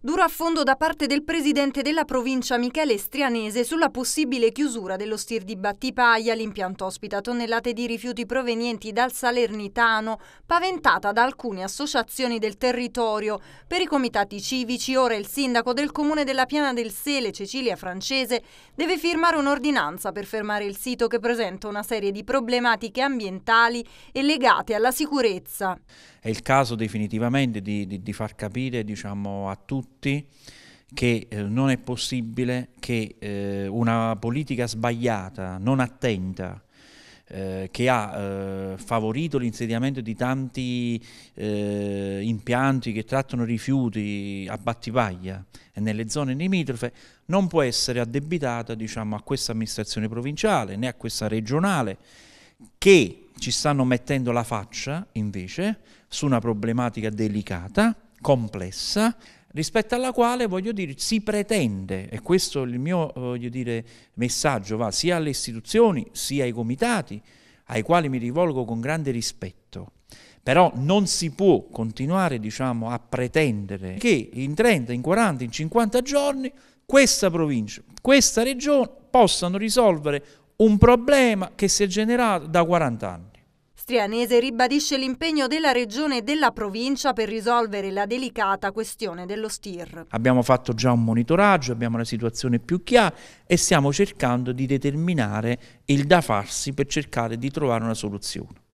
Duro affondo da parte del presidente della provincia Michele Strianese sulla possibile chiusura dello stir di Battipaglia, l'impianto ospita tonnellate di rifiuti provenienti dal Salernitano, paventata da alcune associazioni del territorio. Per i comitati civici ora il sindaco del comune della Piana del Sele, Cecilia Francese, deve firmare un'ordinanza per fermare il sito che presenta una serie di problematiche ambientali e legate alla sicurezza. È il caso definitivamente di, di, di far capire diciamo, a tutti tutti che eh, non è possibile che eh, una politica sbagliata, non attenta, eh, che ha eh, favorito l'insediamento di tanti eh, impianti che trattano rifiuti a Battipaglia e nelle zone limitrofe, non può essere addebitata diciamo, a questa amministrazione provinciale né a questa regionale che ci stanno mettendo la faccia invece su una problematica delicata, complessa, rispetto alla quale, voglio dire, si pretende, e questo è il mio eh, dire, messaggio va sia alle istituzioni, sia ai comitati, ai quali mi rivolgo con grande rispetto. Però non si può continuare diciamo, a pretendere che in 30, in 40, in 50 giorni questa provincia, questa regione possano risolvere un problema che si è generato da 40 anni. Trianese ribadisce l'impegno della Regione e della Provincia per risolvere la delicata questione dello STIR. Abbiamo fatto già un monitoraggio, abbiamo la situazione più chiara e stiamo cercando di determinare il da farsi per cercare di trovare una soluzione.